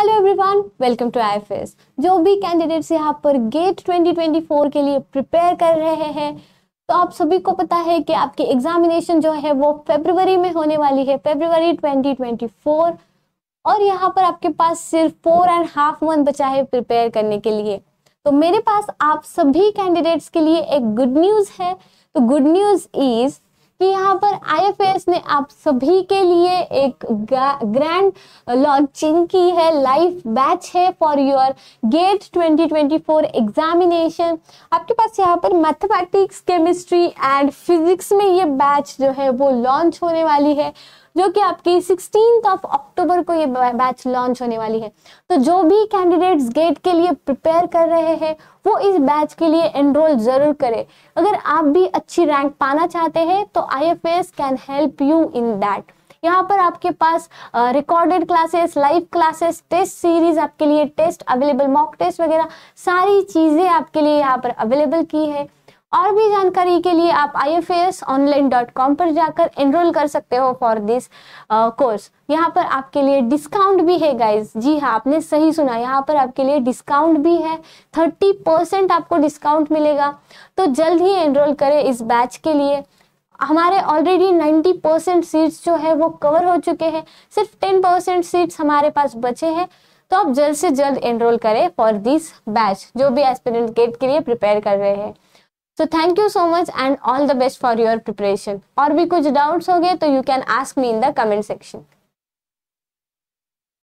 hello everyone welcome to IFS जो भी candidates यहाँ पर गेट 2024 के लिए प्रिपेयर कर रहे हैं तो आप सभी को पता है कि आपकी एग्जामिनेशन जो है वो फेब्रवरी में होने वाली है फेब्रवरी 2024 और यहाँ पर आपके पास सिर्फ फोर एंड हाफ मंथ बचा है प्रिपेयर करने के लिए तो मेरे पास आप सभी कैंडिडेट्स के लिए एक गुड न्यूज़ है तो गुड न्यूज़ इज़ कि यहाँ पर आई ने आप सभी के लिए एक ग्रैंड लॉन्चिंग की है लाइव बैच है फॉर योर गेट 2024 एग्जामिनेशन आपके पास यहाँ पर मैथमेटिक्स केमिस्ट्री एंड फिजिक्स में ये बैच जो है वो लॉन्च होने वाली है जो कि आपकी सिक्सटीन ऑफ अक्टूबर को ये बैच लॉन्च होने वाली है तो जो भी कैंडिडेट्स गेट के लिए प्रिपेयर कर रहे हैं वो इस बैच के लिए एनरोल जरूर करें अगर आप भी अच्छी रैंक पाना चाहते हैं तो I F S can help you in that यहाँ पर आपके पास recorded classes live classes test series आपके लिए टेस्ट अवेलेबल मॉक टेस्ट वगैरह सारी चीज़ें आपके लिए यहाँ पर अवेलेबल की है और भी जानकारी के लिए आप आई पर जाकर एनरोल कर सकते हो फॉर दिस कोर्स यहाँ पर आपके लिए डिस्काउंट भी है गाइज जी हाँ आपने सही सुना यहाँ पर आपके लिए डिस्काउंट भी है थर्टी परसेंट आपको डिस्काउंट मिलेगा तो जल्द ही एनरोल करें इस बैच के लिए हमारे ऑलरेडी नाइन्टी परसेंट सीट्स जो है वो कवर हो चुके हैं सिर्फ टेन परसेंट सीट्स हमारे पास बचे हैं तो आप जल्द से जल्द एनरोल करें फॉर दिस बैच जो भी एस्पिरेंट गेट के लिए प्रिपेयर कर रहे हैं so thank you so much and all the best for your preparation और भी कुछ डाउट्स हो गए तो you can ask me in the comment section